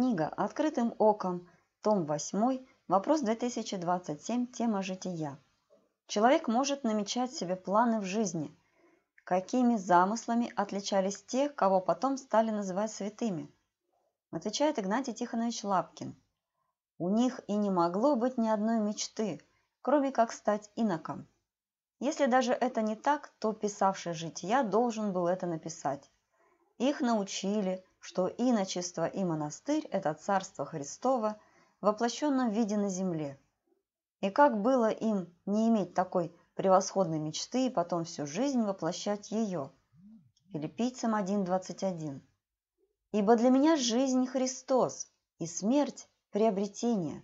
Книга «Открытым оком», том 8, вопрос 2027, тема «Жития». Человек может намечать себе планы в жизни. Какими замыслами отличались те, кого потом стали называть святыми? Отвечает Игнатий Тихонович Лапкин. У них и не могло быть ни одной мечты, кроме как стать иноком. Если даже это не так, то писавший «Жития» должен был это написать. Их научили – что иночество и монастырь – это царство Христово, воплощенном в виде на земле. И как было им не иметь такой превосходной мечты и потом всю жизнь воплощать ее? Филиппийцам 1.21 «Ибо для меня жизнь Христос, и смерть – приобретение».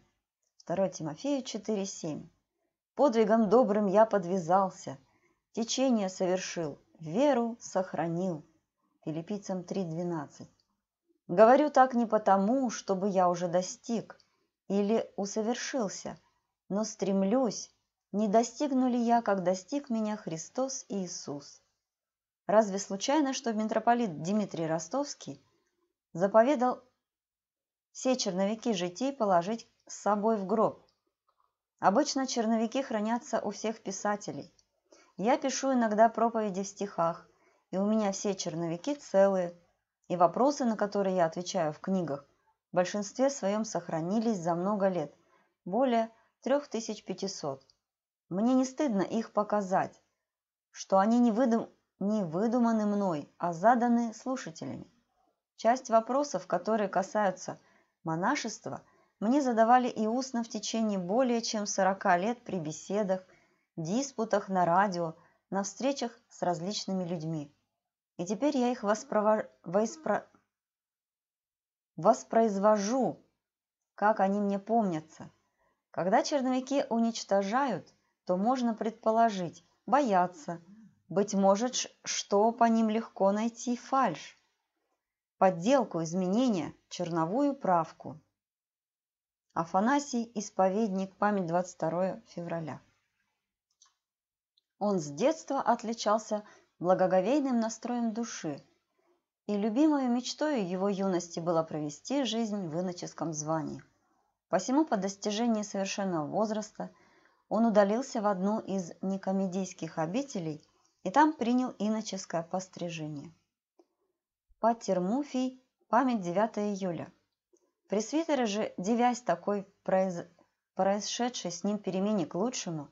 2 Тимофею 4.7 «Подвигом добрым я подвязался, течение совершил, веру сохранил». Филиппийцам 3.12 Говорю так не потому, чтобы я уже достиг или усовершился, но стремлюсь, не достигну ли я, как достиг меня Христос и Иисус. Разве случайно, что митрополит Дмитрий Ростовский заповедал все черновики житий положить с собой в гроб? Обычно черновики хранятся у всех писателей. Я пишу иногда проповеди в стихах, и у меня все черновики целые – и вопросы, на которые я отвечаю в книгах, в большинстве своем сохранились за много лет, более 3500. Мне не стыдно их показать, что они не, выдум... не выдуманы мной, а заданы слушателями. Часть вопросов, которые касаются монашества, мне задавали и устно в течение более чем 40 лет при беседах, диспутах на радио, на встречах с различными людьми. И теперь я их воспрово... воспро... воспроизвожу, как они мне помнятся. Когда черновики уничтожают, то можно предположить, бояться, быть может, что по ним легко найти фальш, подделку, изменения, черновую правку. Афанасий – исповедник, память 22 февраля. Он с детства отличался благоговейным настроем души, и любимой мечтой его юности было провести жизнь в иноческом звании. Посему по достижении совершенного возраста он удалился в одну из некомедийских обителей и там принял иноческое пострижение. Патер Муфий, память 9 июля. Пресвитеры же, девясь такой произ... происшедшей с ним перемене к лучшему,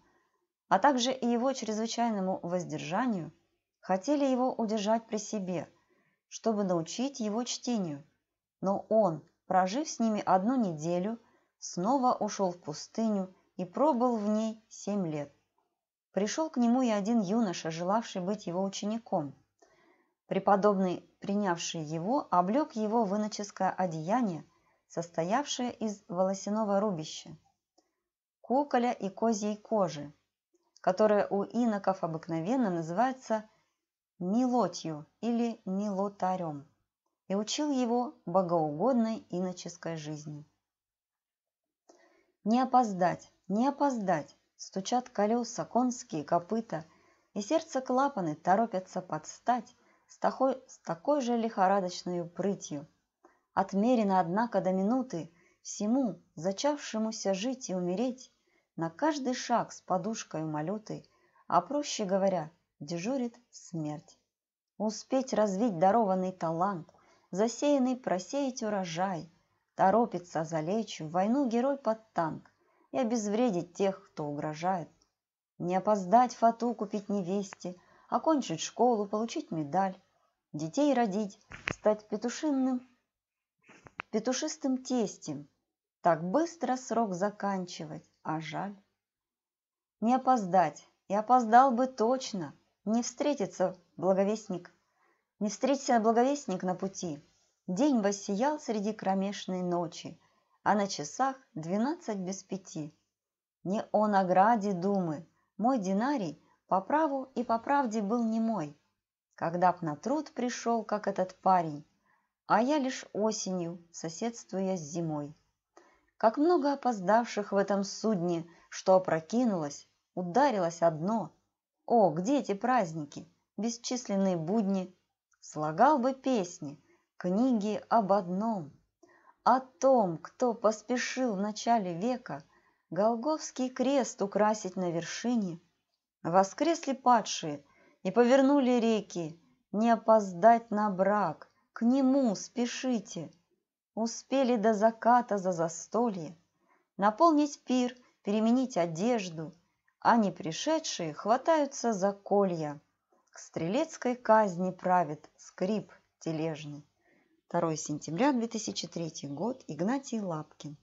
а также и его чрезвычайному воздержанию – хотели его удержать при себе, чтобы научить его чтению. Но он, прожив с ними одну неделю, снова ушел в пустыню и пробыл в ней семь лет. Пришел к нему и один юноша, желавший быть его учеником. Преподобный, принявший его, облег его в иноческое одеяние, состоявшее из волосяного рубища, куколя и козьей кожи, которое у иноков обыкновенно называется милотью или милотарем и учил его богоугодной иноческой жизни. Не опоздать, не опоздать, стучат колеса, конские копыта, и сердце клапаны торопятся подстать с такой, с такой же лихорадочной прытью. Отмерено, однако, до минуты всему, зачавшемуся жить и умереть, на каждый шаг с подушкой малюты, а проще говоря – дежурит смерть. Успеть развить дарованный талант, засеянный просеять урожай, торопится залечь в войну герой под танк и обезвредить тех, кто угрожает. Не опоздать фату купить невесте, окончить школу, получить медаль, детей родить, стать петушинным, петушистым тестем. Так быстро срок заканчивать, а жаль. Не опоздать, и опоздал бы точно – не встретится благовестник, не встретится благовестник на пути. День воссиял среди кромешной ночи, а на часах двенадцать без пяти. Не о награде думы, мой динарий по праву и по правде был не мой, когда б на труд пришел, как этот парень, а я лишь осенью, соседствуя с зимой. Как много опоздавших в этом судне, что опрокинулось, ударилось одно — о, где эти праздники, бесчисленные будни? Слагал бы песни, книги об одном. О том, кто поспешил в начале века Голговский крест украсить на вершине. Воскресли падшие и повернули реки, Не опоздать на брак, к нему спешите. Успели до заката за застолье Наполнить пир, переменить одежду – а не пришедшие хватаются за колья. К стрелецкой казни правит скрип тележный. 2 сентября 2003 год. Игнатий Лапкин.